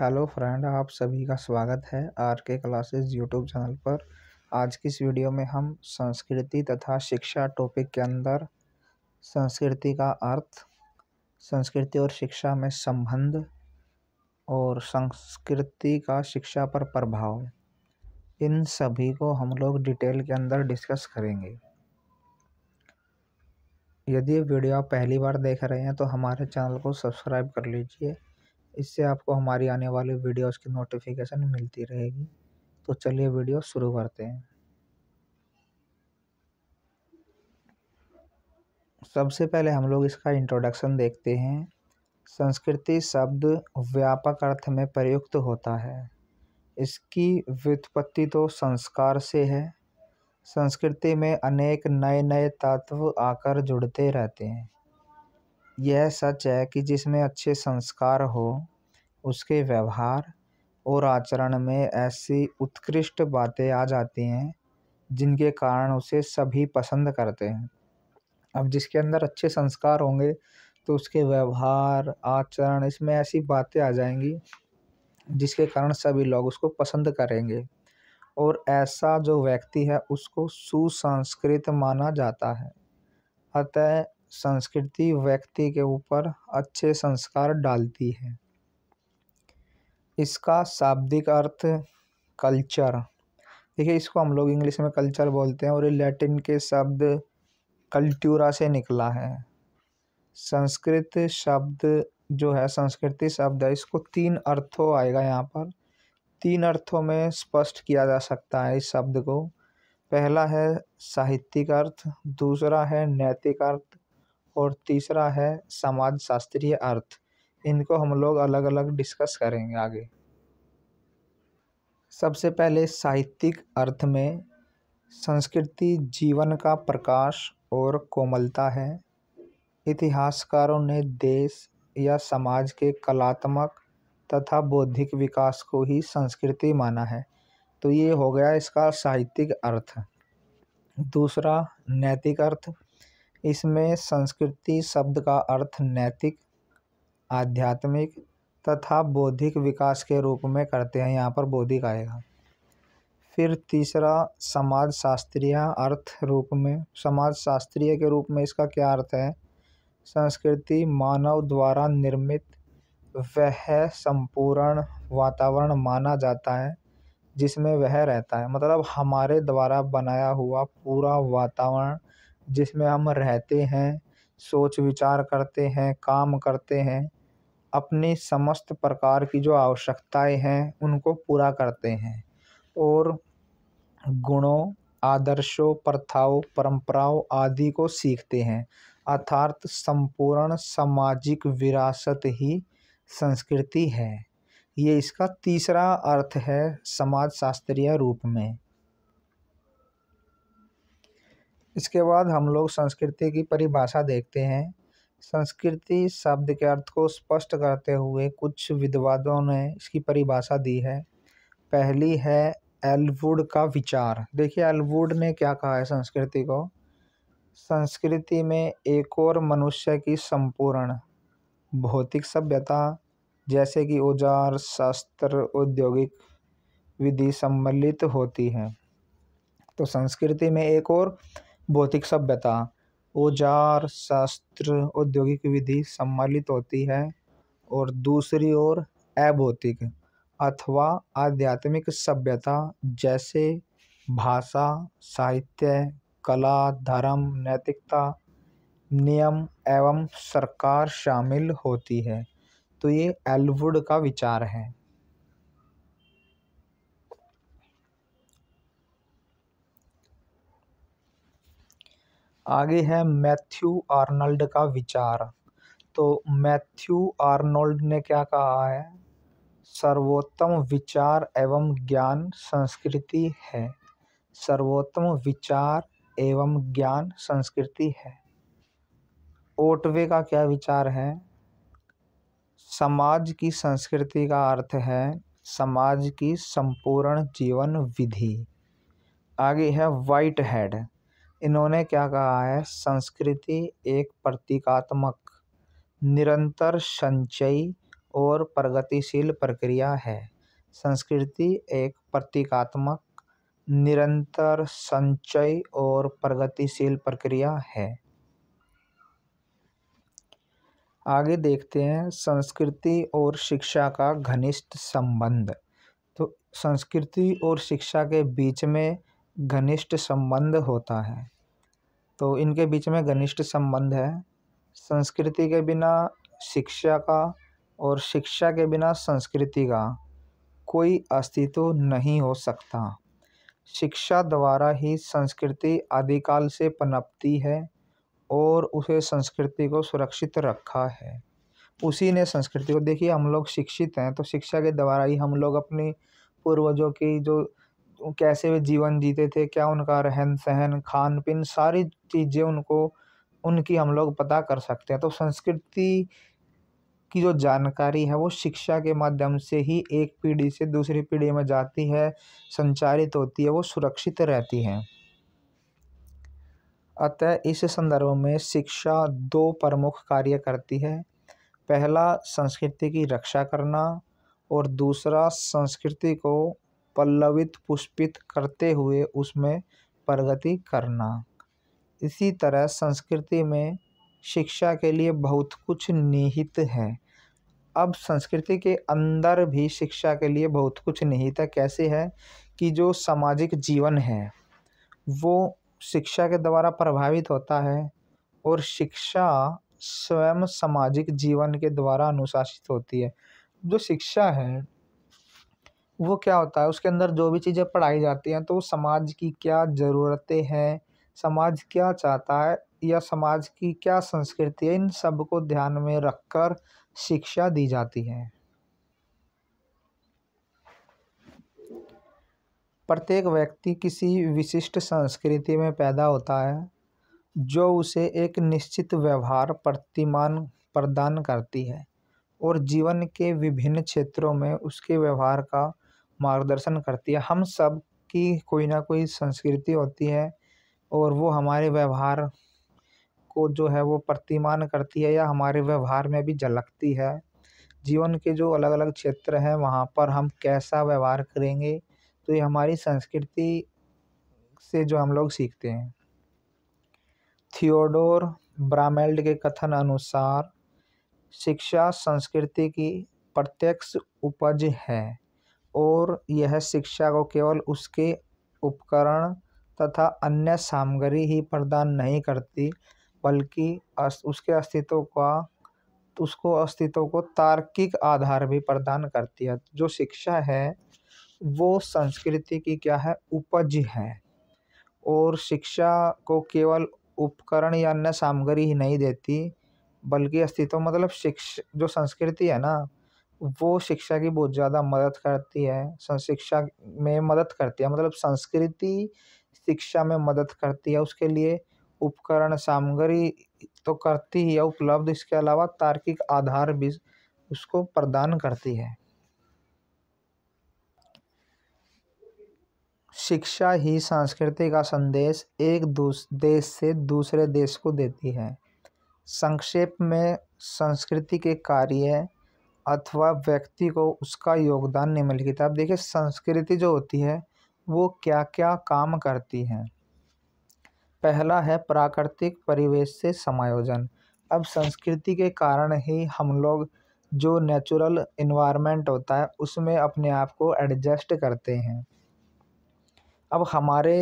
hello friend आप सभी का स्वागत है आर के क्लासेज यूट्यूब चैनल पर आज की इस वीडियो में हम संस्कृति तथा शिक्षा टॉपिक के अंदर संस्कृति का अर्थ संस्कृति और शिक्षा में संबंध और संस्कृति का शिक्षा पर प्रभाव इन सभी को हम लोग डिटेल के अंदर डिस्कस करेंगे यदि वीडियो आप पहली बार देख रहे हैं तो हमारे चैनल को सब्सक्राइब कर लीजिए इससे आपको हमारी आने वाली वीडियोस की नोटिफिकेशन मिलती रहेगी तो चलिए वीडियो शुरू करते हैं सबसे पहले हम लोग इसका इंट्रोडक्शन देखते हैं संस्कृति शब्द व्यापक अर्थ में प्रयुक्त होता है इसकी व्युत्पत्ति तो संस्कार से है संस्कृति में अनेक नए नए तत्व आकर जुड़ते रहते हैं यह सच है कि जिसमें अच्छे संस्कार हो उसके व्यवहार और आचरण में ऐसी उत्कृष्ट बातें आ जाती हैं जिनके कारण उसे सभी पसंद करते हैं अब जिसके अंदर अच्छे संस्कार होंगे तो उसके व्यवहार आचरण इसमें ऐसी बातें आ जाएंगी जिसके कारण सभी लोग उसको पसंद करेंगे और ऐसा जो व्यक्ति है उसको सुसंस्कृत माना जाता है अतः संस्कृति व्यक्ति के ऊपर अच्छे संस्कार डालती है इसका शाब्दिक अर्थ कल्चर देखिए इसको हम लोग इंग्लिश में कल्चर बोलते हैं और ये लैटिन के शब्द कल्ट्यूरा से निकला है संस्कृत शब्द जो है संस्कृति शब्द है इसको तीन अर्थों आएगा यहाँ पर तीन अर्थों में स्पष्ट किया जा सकता है इस शब्द को पहला है साहित्यिक अर्थ दूसरा है नैतिक अर्थ और तीसरा है समाज शास्त्रीय अर्थ इनको हम लोग अलग अलग डिस्कस करेंगे आगे सबसे पहले साहित्यिक अर्थ में संस्कृति जीवन का प्रकाश और कोमलता है इतिहासकारों ने देश या समाज के कलात्मक तथा बौद्धिक विकास को ही संस्कृति माना है तो ये हो गया इसका साहित्यिक अर्थ दूसरा नैतिक अर्थ इसमें संस्कृति शब्द का अर्थ नैतिक आध्यात्मिक तथा बौद्धिक विकास के रूप में करते हैं यहाँ पर बौद्धिक आएगा फिर तीसरा समाज शास्त्रीय अर्थ रूप में समाज शास्त्रीय के रूप में इसका क्या अर्थ है संस्कृति मानव द्वारा निर्मित वह संपूर्ण वातावरण माना जाता है जिसमें वह रहता है मतलब हमारे द्वारा बनाया हुआ पूरा वातावरण जिसमें हम रहते हैं सोच विचार करते हैं काम करते हैं अपनी समस्त प्रकार की जो आवश्यकताएं हैं उनको पूरा करते हैं और गुणों आदर्शों प्रथाओं परंपराओं आदि को सीखते हैं अर्थात संपूर्ण सामाजिक विरासत ही संस्कृति है ये इसका तीसरा अर्थ है समाजशास्त्रीय रूप में इसके बाद हम लोग संस्कृति की परिभाषा देखते हैं संस्कृति शब्द के अर्थ को स्पष्ट करते हुए कुछ विद्वादों ने इसकी परिभाषा दी है पहली है एलवुड का विचार देखिए एलवुड ने क्या कहा है संस्कृति को संस्कृति में एक और मनुष्य की संपूर्ण भौतिक सभ्यता जैसे कि औजार शास्त्र औद्योगिक विधि सम्मिलित होती है तो संस्कृति में एक और भौतिक सभ्यता औजार शास्त्र औद्योगिक विधि सम्मिलित होती है और दूसरी ओर अभौतिक अथवा आध्यात्मिक सभ्यता जैसे भाषा साहित्य कला धर्म नैतिकता नियम एवं सरकार शामिल होती है तो ये एलवुड का विचार है आगे है मैथ्यू आर्नल्ड का विचार तो मैथ्यू आर्नोल्ड ने क्या कहा है सर्वोत्तम विचार एवं ज्ञान संस्कृति है सर्वोत्तम विचार एवं ज्ञान संस्कृति है ओटवे का क्या विचार है समाज की संस्कृति का अर्थ है समाज की संपूर्ण जीवन विधि आगे है वाइट हेड इन्होंने क्या कहा है संस्कृति एक प्रतीकात्मक निरंतर संचयी और प्रगतिशील प्रक्रिया है संस्कृति एक प्रतीकात्मक निरंतर संचय और प्रगतिशील प्रक्रिया है आगे देखते हैं संस्कृति और शिक्षा का घनिष्ठ संबंध तो संस्कृति और शिक्षा के बीच में घनिष्ठ संबंध होता है तो इनके बीच में घनिष्ठ संबंध है संस्कृति के बिना शिक्षा का और शिक्षा के बिना संस्कृति का कोई अस्तित्व नहीं हो सकता शिक्षा द्वारा ही संस्कृति आदिकाल से पनपती है और उसे संस्कृति को सुरक्षित रखा है उसी ने संस्कृति को देखिए हम लोग शिक्षित हैं तो शिक्षा के द्वारा ही हम लोग अपनी पूर्वजों की जो कैसे वे जीवन जीते थे क्या उनका रहन सहन खान पीन सारी चीज़ें उनको उनकी हम लोग पता कर सकते हैं तो संस्कृति की जो जानकारी है वो शिक्षा के माध्यम से ही एक पीढ़ी से दूसरी पीढ़ी में जाती है संचारित होती है वो सुरक्षित रहती है अतः इस संदर्भ में शिक्षा दो प्रमुख कार्य करती है पहला संस्कृति की रक्षा करना और दूसरा संस्कृति को पल्लवित पुष्पित करते हुए उसमें प्रगति करना इसी तरह संस्कृति में शिक्षा के लिए बहुत कुछ निहित है अब संस्कृति के अंदर भी शिक्षा के लिए बहुत कुछ निहित है कैसे है कि जो सामाजिक जीवन है वो शिक्षा के द्वारा प्रभावित होता है और शिक्षा स्वयं सामाजिक जीवन के द्वारा अनुशासित होती है जो शिक्षा है वो क्या होता है उसके अंदर जो भी चीज़ें पढ़ाई जाती हैं तो समाज की क्या ज़रूरतें हैं समाज क्या चाहता है या समाज की क्या संस्कृति है इन सब को ध्यान में रखकर शिक्षा दी जाती है प्रत्येक व्यक्ति किसी विशिष्ट संस्कृति में पैदा होता है जो उसे एक निश्चित व्यवहार प्रतिमान प्रदान करती है और जीवन के विभिन्न क्षेत्रों में उसके व्यवहार का मार्गदर्शन करती है हम सब की कोई ना कोई संस्कृति होती है और वो हमारे व्यवहार को जो है वो प्रतिमान करती है या हमारे व्यवहार में भी झलकती है जीवन के जो अलग अलग क्षेत्र हैं वहाँ पर हम कैसा व्यवहार करेंगे तो ये हमारी संस्कृति से जो हम लोग सीखते हैं थियोडोर ब्रामेल्ड के कथन अनुसार शिक्षा संस्कृति की प्रत्यक्ष उपज है और यह शिक्षा को केवल उसके उपकरण तथा अन्य सामग्री ही प्रदान नहीं करती बल्कि उसके अस्तित्व का उसको अस्तित्व को तार्किक आधार भी प्रदान करती है जो शिक्षा है वो संस्कृति की क्या है उपज है और शिक्षा को केवल उपकरण या अन्य सामग्री ही नहीं देती बल्कि अस्तित्व मतलब शिक्षा जो संस्कृति है ना वो शिक्षा की बहुत ज़्यादा मदद करती है शिक्षा में मदद करती है मतलब संस्कृति शिक्षा में मदद करती है उसके लिए उपकरण सामग्री तो करती ही है उपलब्ध इसके अलावा तार्किक आधार भी उसको प्रदान करती है शिक्षा ही संस्कृति का संदेश एक देश से दूसरे देश को देती है संक्षेप में संस्कृति के कार्य अथवा व्यक्ति को उसका योगदान निम्नलिखित है अब देखिए संस्कृति जो होती है वो क्या क्या काम करती है पहला है प्राकृतिक परिवेश से समायोजन अब संस्कृति के कारण ही हम लोग जो नेचुरल इन्वायरमेंट होता है उसमें अपने आप को एडजस्ट करते हैं अब हमारे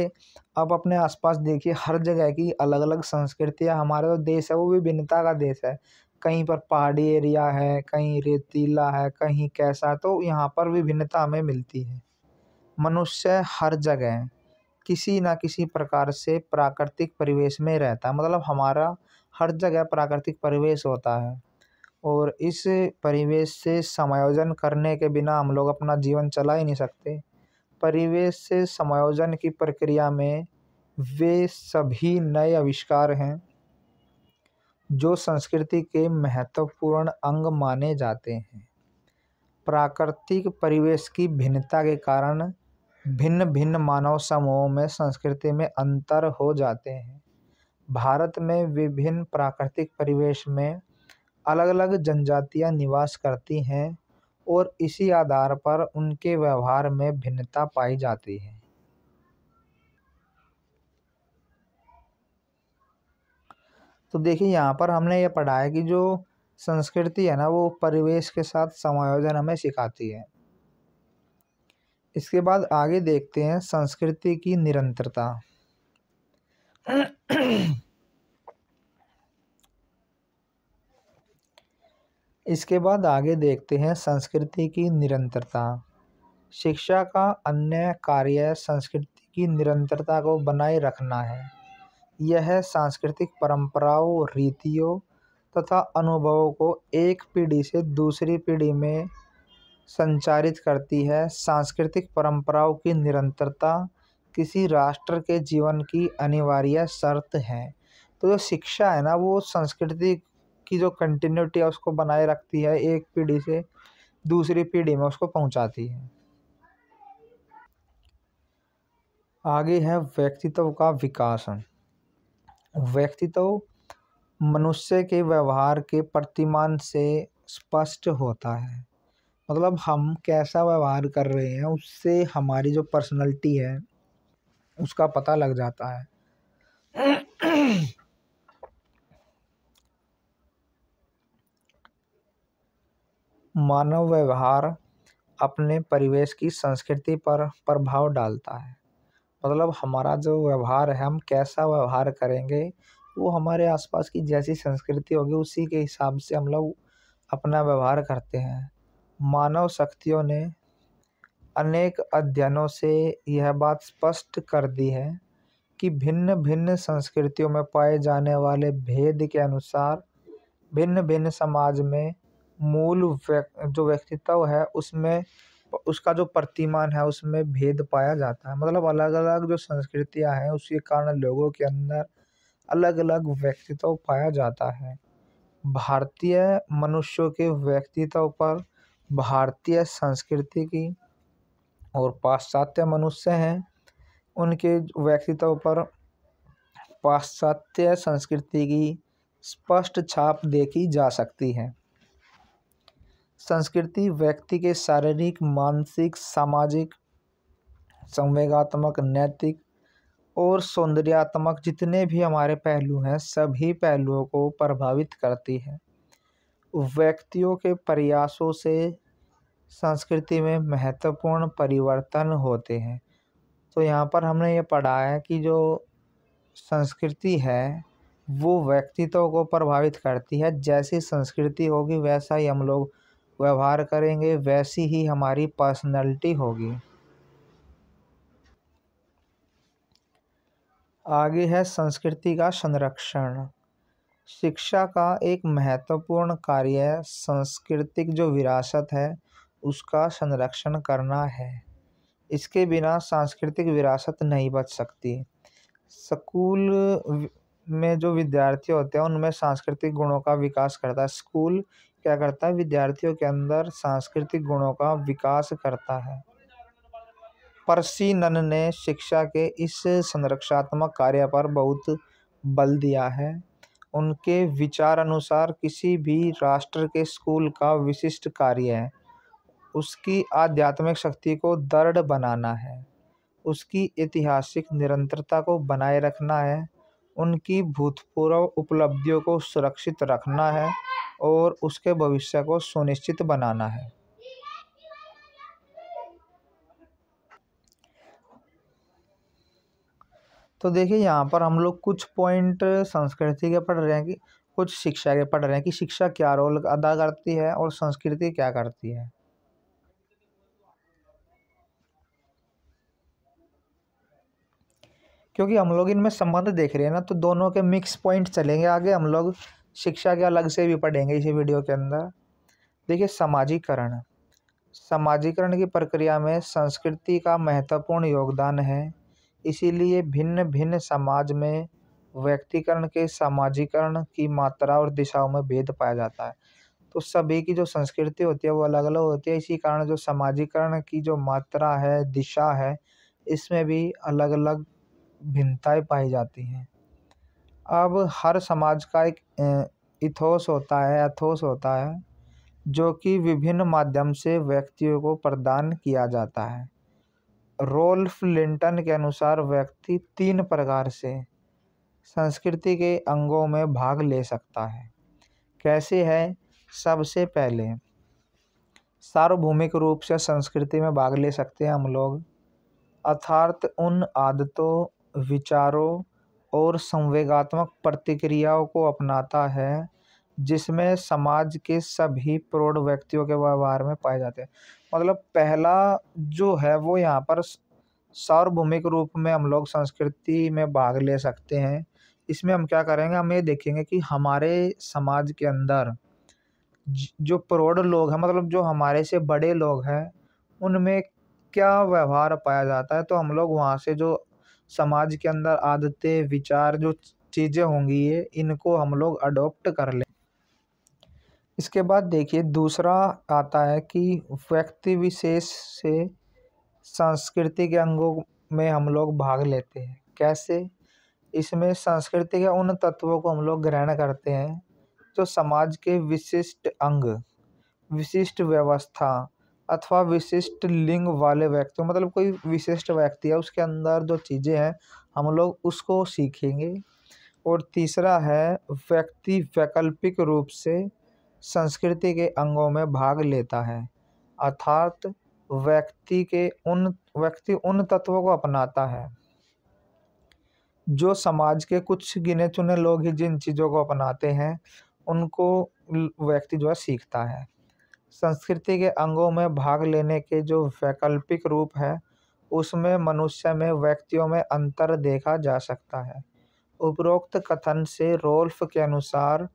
अब अपने आसपास देखिए हर जगह की अलग अलग संस्कृतियाँ हमारा जो तो देश है वो भी भिन्नता का देश है कहीं पर पहाड़ी एरिया है कहीं रेतीला है कहीं कैसा तो यहाँ पर विभिन्नता हमें मिलती है मनुष्य हर जगह किसी ना किसी प्रकार से प्राकृतिक परिवेश में रहता है मतलब हमारा हर जगह प्राकृतिक परिवेश होता है और इस परिवेश से समायोजन करने के बिना हम लोग अपना जीवन चला ही नहीं सकते परिवेश से समायोजन की प्रक्रिया में वे सभी नए आविष्कार हैं जो संस्कृति के महत्वपूर्ण अंग माने जाते हैं प्राकृतिक परिवेश की भिन्नता के कारण भिन्न भिन्न मानव समूहों में संस्कृति में अंतर हो जाते हैं भारत में विभिन्न प्राकृतिक परिवेश में अलग अलग जनजातियां निवास करती हैं और इसी आधार पर उनके व्यवहार में भिन्नता पाई जाती है तो देखिए यहाँ पर हमने ये पढ़ा है कि जो संस्कृति है ना वो परिवेश के साथ समायोजन हमें सिखाती है इसके बाद आगे देखते हैं संस्कृति की निरंतरता इसके बाद आगे देखते हैं संस्कृति की निरंतरता शिक्षा का अन्य कार्य संस्कृति की निरंतरता को बनाए रखना है यह सांस्कृतिक परंपराओं रीतियों तथा अनुभवों को एक पीढ़ी से दूसरी पीढ़ी में संचारित करती है सांस्कृतिक परंपराओं की निरंतरता किसी राष्ट्र के जीवन की अनिवार्य शर्त है तो जो शिक्षा है ना वो संस्कृति की जो कंटिन्यूटी है उसको बनाए रखती है एक पीढ़ी से दूसरी पीढ़ी में उसको पहुंचाती है आगे है व्यक्तित्व का विकास व्यक्ति तो मनुष्य के व्यवहार के प्रतिमान से स्पष्ट होता है मतलब हम कैसा व्यवहार कर रहे हैं उससे हमारी जो पर्सनैलिटी है उसका पता लग जाता है मानव व्यवहार अपने परिवेश की संस्कृति पर प्रभाव डालता है मतलब हमारा जो व्यवहार है हम कैसा व्यवहार करेंगे वो हमारे आसपास की जैसी संस्कृति होगी उसी के हिसाब से हम लोग अपना व्यवहार करते हैं मानव शक्तियों ने अनेक अध्ययनों से यह बात स्पष्ट कर दी है कि भिन्न भिन्न संस्कृतियों में पाए जाने वाले भेद के अनुसार भिन्न भिन्न समाज में मूल व्यक, जो व्यक्तित्व है उसमें उसका जो प्रतिमान है उसमें भेद पाया जाता है मतलब अलग अलग जो संस्कृतियां हैं उसके कारण लोगों के अंदर अलग अलग व्यक्तित्व पाया जाता है भारतीय मनुष्यों के व्यक्तित्व पर भारतीय संस्कृति की और पाश्चात्य मनुष्य हैं उनके व्यक्तित्व पर पाश्चात्य संस्कृति की स्पष्ट छाप देखी जा सकती है संस्कृति व्यक्ति के शारीरिक मानसिक सामाजिक संवेगात्मक नैतिक और सौंदर्यात्मक जितने भी हमारे पहलू हैं सभी पहलुओं को प्रभावित करती है व्यक्तियों के प्रयासों से संस्कृति में महत्वपूर्ण परिवर्तन होते हैं तो यहाँ पर हमने ये पढ़ा है कि जो संस्कृति है वो व्यक्तित्व को प्रभावित करती है जैसी संस्कृति होगी वैसा ही हम लोग व्यवहार करेंगे वैसी ही हमारी पर्सनैलिटी होगी आगे है संस्कृति का संरक्षण शिक्षा का एक महत्वपूर्ण कार्य सांस्कृतिक जो विरासत है उसका संरक्षण करना है इसके बिना सांस्कृतिक विरासत नहीं बच सकती स्कूल में जो विद्यार्थी होते हैं उनमें सांस्कृतिक गुणों का विकास करता है स्कूल क्या करता है विद्यार्थियों के अंदर सांस्कृतिक गुणों का विकास करता है परसीनन ने शिक्षा के इस संरक्षात्मक कार्य पर बहुत बल दिया है उनके विचार अनुसार किसी भी राष्ट्र के स्कूल का विशिष्ट कार्य है उसकी आध्यात्मिक शक्ति को दृढ़ बनाना है उसकी ऐतिहासिक निरंतरता को बनाए रखना है उनकी भूतपूर्व उपलब्धियों को सुरक्षित रखना है और उसके भविष्य को सुनिश्चित बनाना है तो देखिए यहाँ पर हम लोग कुछ पॉइंट संस्कृति के पढ़ रहे हैं कि कुछ शिक्षा के पढ़ रहे हैं कि शिक्षा क्या रोल अदा करती है और संस्कृति क्या करती है क्योंकि हम लोग इनमें संबंध देख रहे हैं ना तो दोनों के मिक्स पॉइंट चलेंगे आगे हम लोग शिक्षा के अलग से भी पढ़ेंगे इसी वीडियो के अंदर देखिए समाजीकरण समाजीकरण की प्रक्रिया में संस्कृति का महत्वपूर्ण योगदान है इसीलिए भिन्न भिन्न समाज में व्यक्तिकरण के सामाजिकरण की मात्रा और दिशाओं में भेद पाया जाता है तो सभी की जो संस्कृति होती है वो अलग अलग होती है इसी कारण जो सामाजिकरण की जो मात्रा है दिशा है इसमें भी अलग अलग भिन्नताएँ पाई जाती हैं अब हर समाज का एक इथोस होता है एथोस होता है जो कि विभिन्न माध्यम से व्यक्तियों को प्रदान किया जाता है रोल्फ लिंटन के अनुसार व्यक्ति तीन प्रकार से संस्कृति के अंगों में भाग ले सकता है कैसे है सबसे पहले सार्वभौमिक रूप से संस्कृति में भाग ले सकते हैं हम लोग अर्थात उन आदतों विचारों और संवेगात्मक प्रतिक्रियाओं को अपनाता है जिसमें समाज के सभी प्रौढ़ व्यक्तियों के व्यवहार में पाए जाते हैं मतलब पहला जो है वो यहाँ पर सार्वभौमिक रूप में हम लोग संस्कृति में भाग ले सकते हैं इसमें हम क्या करेंगे हम ये देखेंगे कि हमारे समाज के अंदर जो प्रौढ़ लोग हैं मतलब जो हमारे से बड़े लोग हैं उनमें क्या व्यवहार पाया जाता है तो हम लोग वहाँ से जो समाज के अंदर आदतें विचार जो चीज़ें होंगी ये इनको हम लोग अडोप्ट कर लें इसके बाद देखिए दूसरा आता है कि व्यक्ति विशेष से संस्कृति के अंगों में हम लोग भाग लेते हैं कैसे इसमें संस्कृति के उन तत्वों को हम लोग ग्रहण करते हैं जो समाज के विशिष्ट अंग विशिष्ट व्यवस्था अथवा विशिष्ट लिंग वाले व्यक्ति मतलब कोई विशिष्ट व्यक्ति है उसके अंदर जो चीज़ें हैं हम लोग उसको सीखेंगे और तीसरा है व्यक्ति वैकल्पिक रूप से संस्कृति के अंगों में भाग लेता है अर्थात व्यक्ति के उन व्यक्ति उन तत्वों को अपनाता है जो समाज के कुछ गिने चुने लोग ही जिन चीज़ों को अपनाते हैं उनको व्यक्ति जो है सीखता है संस्कृति के अंगों में भाग लेने के जो वैकल्पिक रूप है उसमें मनुष्य में व्यक्तियों में अंतर देखा जा सकता है उपरोक्त कथन से रोल्फ के अनुसार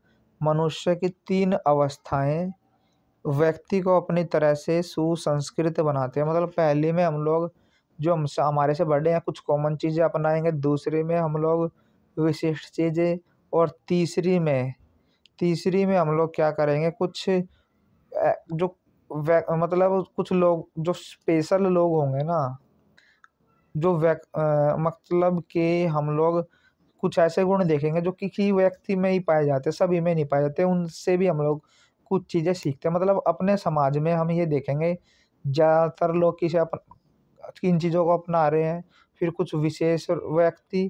मनुष्य की तीन अवस्थाएं व्यक्ति को अपनी तरह से सुसंस्कृत बनाते हैं मतलब पहली में हम लोग जो हम हमारे से बड़े हैं कुछ कॉमन चीज़ें अपनाएंगे दूसरी में हम लोग विशिष्ट चीज़ें और तीसरी में तीसरी में हम लोग क्या करेंगे कुछ जो मतलब कुछ लोग जो स्पेशल लोग होंगे ना जो वैक मतलब के हम लोग कुछ ऐसे गुण देखेंगे जो किसी व्यक्ति में ही पाए जाते सभी में नहीं पाए जाते उनसे भी हम लोग कुछ चीज़ें सीखते हैं मतलब अपने समाज में हम ये देखेंगे ज़्यादातर लोग किसी किन चीज़ों को अपना रहे हैं फिर कुछ विशेष व्यक्ति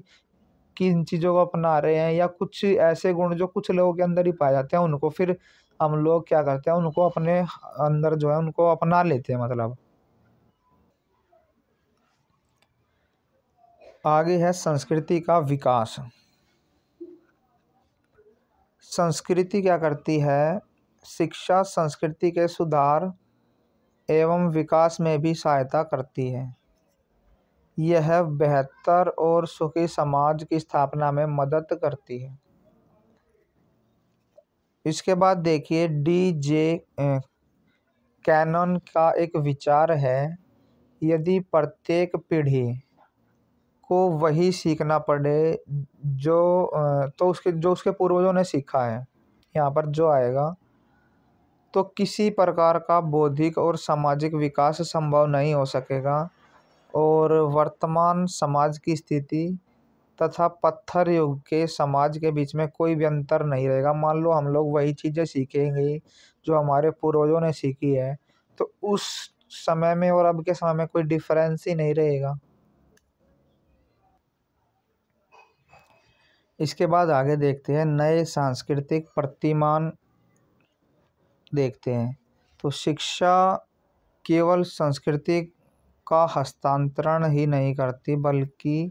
किन चीज़ों को अपना रहे हैं या कुछ ऐसे गुण जो कुछ लोगों के अंदर ही पाए जाते हैं उनको फिर हम लोग क्या करते हैं उनको अपने अंदर जो है उनको अपना लेते हैं मतलब आगे है संस्कृति का विकास संस्कृति क्या करती है शिक्षा संस्कृति के सुधार एवं विकास में भी सहायता करती है यह बेहतर और सुखी समाज की स्थापना में मदद करती है इसके बाद देखिए डी जे कैनन का एक विचार है यदि प्रत्येक पीढ़ी को वही सीखना पड़े जो तो उसके जो उसके पूर्वजों ने सीखा है यहाँ पर जो आएगा तो किसी प्रकार का बौद्धिक और सामाजिक विकास संभव नहीं हो सकेगा और वर्तमान समाज की स्थिति तथा पत्थर युग के समाज के बीच में कोई भी अंतर नहीं रहेगा मान लो हम लोग वही चीज़ें सीखेंगे जो हमारे पूर्वजों ने सीखी है तो उस समय में और अब के समय में कोई डिफरेंस ही नहीं रहेगा इसके बाद आगे देखते हैं नए सांस्कृतिक प्रतिमान देखते हैं तो शिक्षा केवल संस्कृति का हस्तांतरण ही नहीं करती बल्कि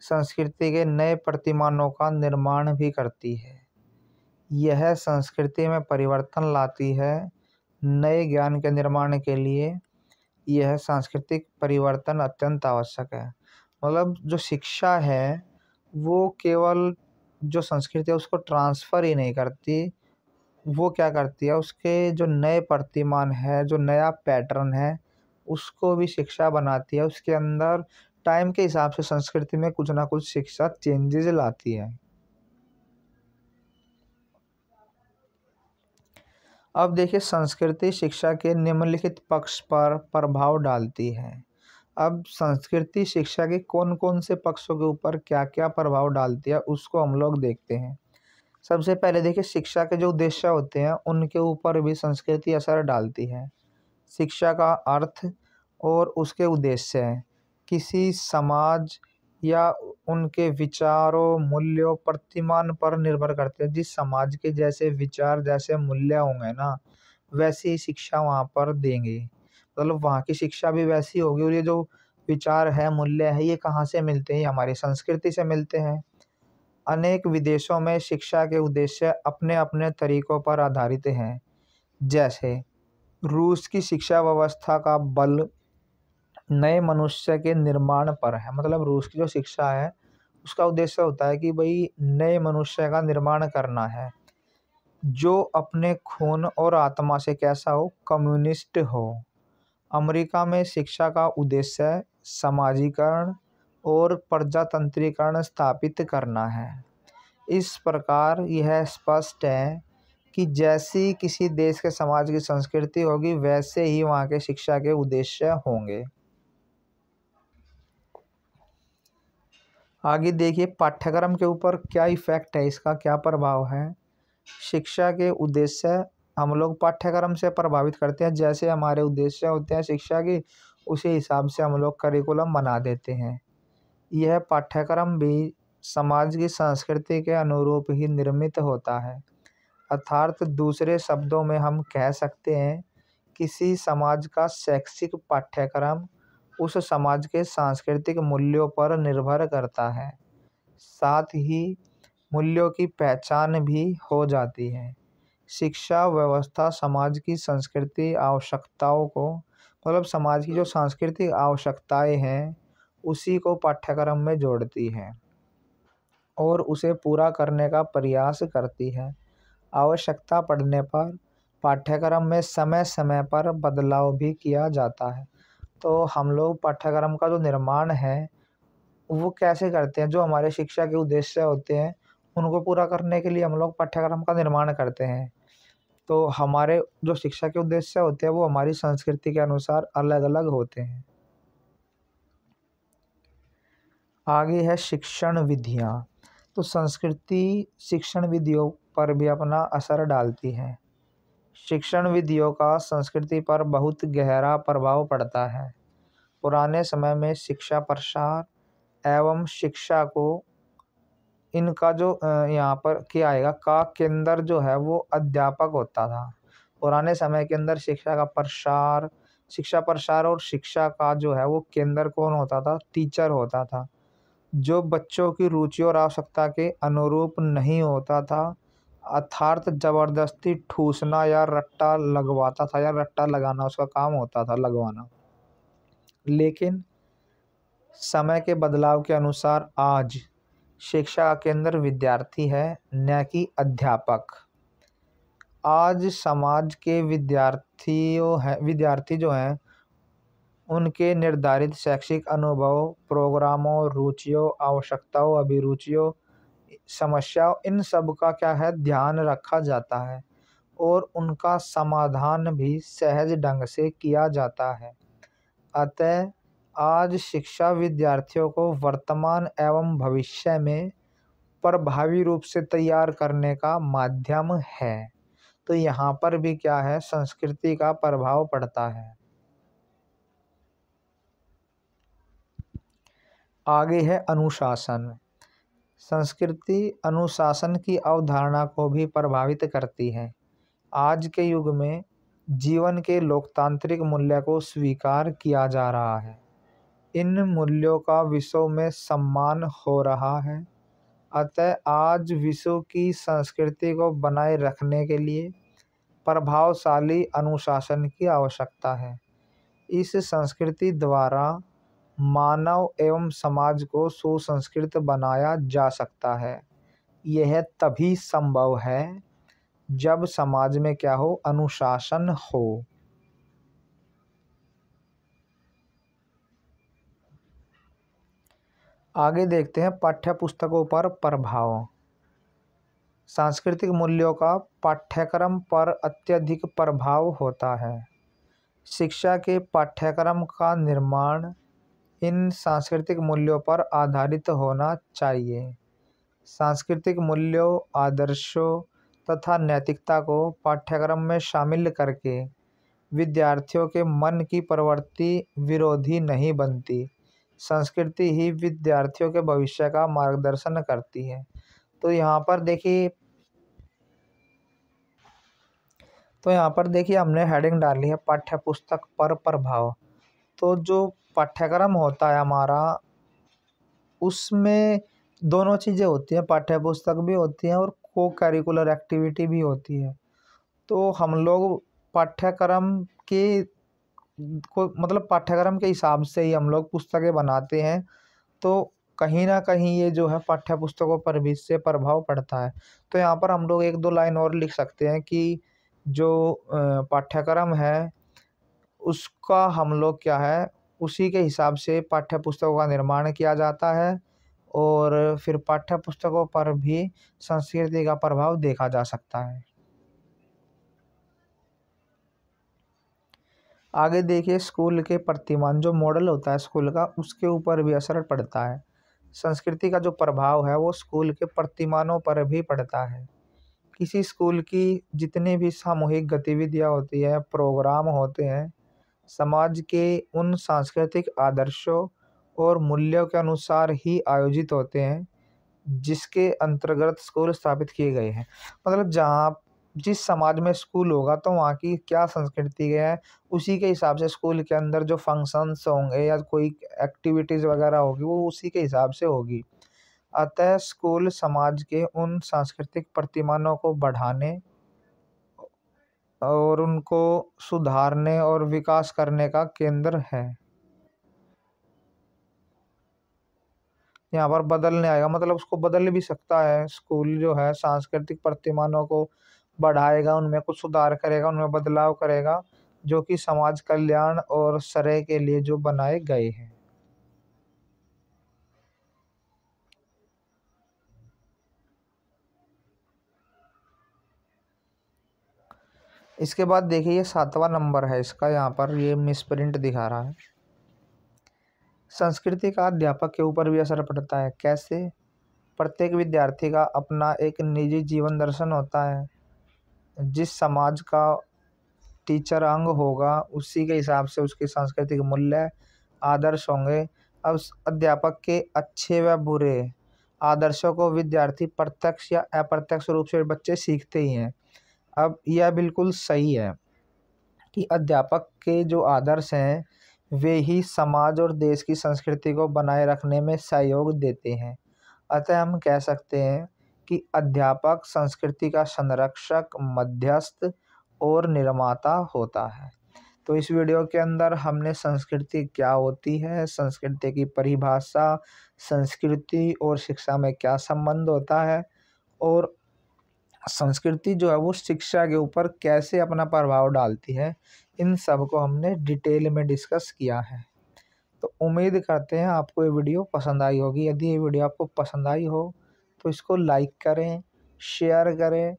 संस्कृति के नए प्रतिमानों का निर्माण भी करती है यह संस्कृति में परिवर्तन लाती है नए ज्ञान के निर्माण के लिए यह सांस्कृतिक परिवर्तन अत्यंत आवश्यक है मतलब जो शिक्षा है वो केवल जो संस्कृति है उसको ट्रांसफ़र ही नहीं करती वो क्या करती है उसके जो नए प्रतिमान है जो नया पैटर्न है उसको भी शिक्षा बनाती है उसके अंदर टाइम के हिसाब से संस्कृति में कुछ ना कुछ शिक्षा चेंजेज लाती है अब देखिए संस्कृति शिक्षा के निम्नलिखित पक्ष पर प्रभाव डालती है अब संस्कृति शिक्षा के कौन कौन से पक्षों के ऊपर क्या क्या प्रभाव डालती है उसको हम लोग देखते हैं सबसे पहले देखिए शिक्षा के जो उद्देश्य होते हैं उनके ऊपर भी संस्कृति असर डालती है शिक्षा का अर्थ और उसके उद्देश्य है किसी समाज या उनके विचारों मूल्यों प्रतिमान पर निर्भर करते हैं जिस समाज के जैसे विचार जैसे मूल्य होंगे ना वैसी शिक्षा वहाँ पर देंगे मतलब वहाँ की शिक्षा भी वैसी होगी और ये जो विचार है मूल्य है ये कहाँ से मिलते हैं हमारी संस्कृति से मिलते हैं अनेक विदेशों में शिक्षा के उद्देश्य अपने अपने तरीकों पर आधारित हैं जैसे रूस की शिक्षा व्यवस्था का बल नए मनुष्य के निर्माण पर है मतलब रूस की जो शिक्षा है उसका उद्देश्य होता है कि भाई नए मनुष्य का निर्माण करना है जो अपने खून और आत्मा से कैसा हो कम्युनिस्ट हो अमेरिका में शिक्षा का उद्देश्य समाजीकरण और प्रजातंत्रीकरण स्थापित करना है इस प्रकार यह स्पष्ट है कि जैसी किसी देश के समाज की संस्कृति होगी वैसे ही वहाँ के शिक्षा के उद्देश्य होंगे आगे देखिए पाठ्यक्रम के ऊपर क्या इफ़ेक्ट है इसका क्या प्रभाव है शिक्षा के उद्देश्य हम लोग पाठ्यक्रम से प्रभावित करते हैं जैसे हमारे उद्देश्य होते हैं शिक्षा के उसी हिसाब से हम लोग करिकुलम बना देते हैं यह पाठ्यक्रम भी समाज की संस्कृति के अनुरूप ही निर्मित होता है अर्थात दूसरे शब्दों में हम कह सकते हैं किसी समाज का शैक्षिक पाठ्यक्रम उस समाज के सांस्कृतिक मूल्यों पर निर्भर करता है साथ ही मूल्यों की पहचान भी हो जाती है शिक्षा व्यवस्था समाज की संस्कृति आवश्यकताओं को मतलब समाज की जो सांस्कृतिक आवश्यकताएं हैं उसी को पाठ्यक्रम में जोड़ती है और उसे पूरा करने का प्रयास करती है आवश्यकता पड़ने पर पाठ्यक्रम में समय समय पर बदलाव भी किया जाता है तो हम लोग पाठ्यक्रम का जो निर्माण है वो कैसे करते हैं जो हमारे शिक्षा के उद्देश्य होते हैं उनको पूरा करने के लिए हम लोग पाठ्यक्रम का निर्माण करते हैं तो हमारे जो शिक्षा के उद्देश्य होते हैं वो हमारी संस्कृति के अनुसार अलग अलग होते हैं आगे है शिक्षण विधियाँ तो संस्कृति शिक्षण विधियों पर भी अपना असर डालती हैं शिक्षण विधियों का संस्कृति पर बहुत गहरा प्रभाव पड़ता है पुराने समय में शिक्षा प्रसार एवं शिक्षा को इनका जो यहाँ पर किया आएगा का केंद्र जो है वो अध्यापक होता था पुराने समय के अंदर शिक्षा का प्रसार शिक्षा प्रसार और शिक्षा का जो है वो केंद्र कौन होता था टीचर होता था जो बच्चों की रुचि और आवश्यकता के अनुरूप नहीं होता था अर्थात ज़बरदस्ती ठूसना या रट्टा लगवाता था या रट्टा लगाना उसका काम होता था लगवाना लेकिन समय के बदलाव के अनुसार आज शिक्षा केंद्र विद्यार्थी है न कि अध्यापक आज समाज के विद्यार्थियों हैं विद्यार्थी जो हैं उनके निर्धारित शैक्षिक अनुभव प्रोग्रामों रुचियों आवश्यकताओं अभिरुचियों समस्या इन सब का क्या है ध्यान रखा जाता है और उनका समाधान भी सहज ढंग से किया जाता है अतः आज शिक्षा विद्यार्थियों को वर्तमान एवं भविष्य में प्रभावी रूप से तैयार करने का माध्यम है तो यहाँ पर भी क्या है संस्कृति का प्रभाव पड़ता है आगे है अनुशासन संस्कृति अनुशासन की अवधारणा को भी प्रभावित करती है आज के युग में जीवन के लोकतांत्रिक मूल्य को स्वीकार किया जा रहा है इन मूल्यों का विश्व में सम्मान हो रहा है अतः आज विश्व की संस्कृति को बनाए रखने के लिए प्रभावशाली अनुशासन की आवश्यकता है इस संस्कृति द्वारा मानव एवं समाज को सुसंस्कृत बनाया जा सकता है यह तभी संभव है जब समाज में क्या हो अनुशासन हो आगे देखते हैं पाठ्य पुस्तकों पर प्रभाव सांस्कृतिक मूल्यों का पाठ्यक्रम पर अत्यधिक प्रभाव होता है शिक्षा के पाठ्यक्रम का निर्माण इन सांस्कृतिक मूल्यों पर आधारित होना चाहिए सांस्कृतिक मूल्यों आदर्शों तथा नैतिकता को पाठ्यक्रम में शामिल करके विद्यार्थियों के मन की प्रवृत्ति विरोधी नहीं बनती संस्कृति ही विद्यार्थियों के भविष्य का मार्गदर्शन करती है तो यहाँ पर देखिए तो यहाँ पर देखिए हमने हेडिंग डाली है पाठ्य पुस्तक पर प्रभाव तो जो पाठ्यक्रम होता है हमारा उसमें दोनों चीज़ें होती हैं पाठ्य पुस्तक भी होती हैं और को करिकुलर एक्टिविटी भी होती है तो हम लोग पाठ्यक्रम के को मतलब पाठ्यक्रम के हिसाब से ही हम लोग पुस्तकें बनाते हैं तो कहीं ना कहीं ये जो है पाठ्य पुस्तकों पर भी इससे प्रभाव पड़ता है तो यहाँ पर हम लोग एक दो लाइन और लिख सकते हैं कि जो पाठ्यक्रम है उसका हम लोग क्या है उसी के हिसाब से पाठ्य पुस्तकों का निर्माण किया जाता है और फिर पाठ्य पुस्तकों पर भी संस्कृति का प्रभाव देखा जा सकता है आगे देखिए स्कूल के प्रतिमान जो मॉडल होता है स्कूल का उसके ऊपर भी असर पड़ता है संस्कृति का जो प्रभाव है वो स्कूल के प्रतिमानों पर भी पड़ता है किसी स्कूल की जितनी भी सामूहिक गतिविधियाँ होती है प्रोग्राम होते हैं समाज के उन सांस्कृतिक आदर्शों और मूल्यों के अनुसार ही आयोजित होते हैं जिसके अंतर्गत स्कूल स्थापित किए गए हैं मतलब जहाँ जिस समाज में स्कूल होगा तो वहाँ की क्या संस्कृति है उसी के हिसाब से स्कूल के अंदर जो फंक्शंस होंगे या कोई एक्टिविटीज़ वगैरह होगी वो उसी के हिसाब से होगी अतः स्कूल समाज के उन सांस्कृतिक प्रतिमानों को बढ़ाने और उनको सुधारने और विकास करने का केंद्र है यहाँ पर बदलने आएगा मतलब उसको बदल भी सकता है स्कूल जो है सांस्कृतिक प्रतिमानों को बढ़ाएगा उनमें कुछ सुधार करेगा उनमें बदलाव करेगा जो कि समाज कल्याण और सरे के लिए जो बनाए गए हैं इसके बाद देखिए ये सातवां नंबर है इसका यहाँ पर ये मिस प्रिंट दिखा रहा है संस्कृति का अध्यापक के ऊपर भी असर पड़ता है कैसे प्रत्येक विद्यार्थी का अपना एक निजी जीवन दर्शन होता है जिस समाज का टीचर अंग होगा उसी के हिसाब से उसकी सांस्कृतिक मूल्य आदर्श होंगे अब अध्यापक के अच्छे व बुरे आदर्शों को विद्यार्थी प्रत्यक्ष या अप्रत्यक्ष रूप से बच्चे सीखते ही हैं अब यह बिल्कुल सही है कि अध्यापक के जो आदर्श हैं वे ही समाज और देश की संस्कृति को बनाए रखने में सहयोग देते हैं अतः हम कह सकते हैं कि अध्यापक संस्कृति का संरक्षक मध्यस्थ और निर्माता होता है तो इस वीडियो के अंदर हमने संस्कृति क्या होती है संस्कृति की परिभाषा संस्कृति और शिक्षा में क्या संबंध होता है और संस्कृति जो है वो शिक्षा के ऊपर कैसे अपना प्रभाव डालती है इन सब को हमने डिटेल में डिस्कस किया है तो उम्मीद करते हैं आपको ये वीडियो पसंद आई होगी यदि ये वीडियो आपको पसंद आई हो तो इसको लाइक करें शेयर करें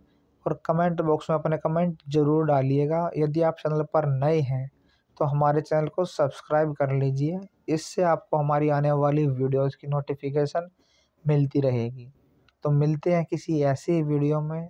और कमेंट बॉक्स में अपने कमेंट ज़रूर डालिएगा यदि आप चैनल पर नए हैं तो हमारे चैनल को सब्सक्राइब कर लीजिए इससे आपको हमारी आने वाली वीडियोज़ की नोटिफिकेशन मिलती रहेगी तो मिलते हैं किसी ऐसी वीडियो में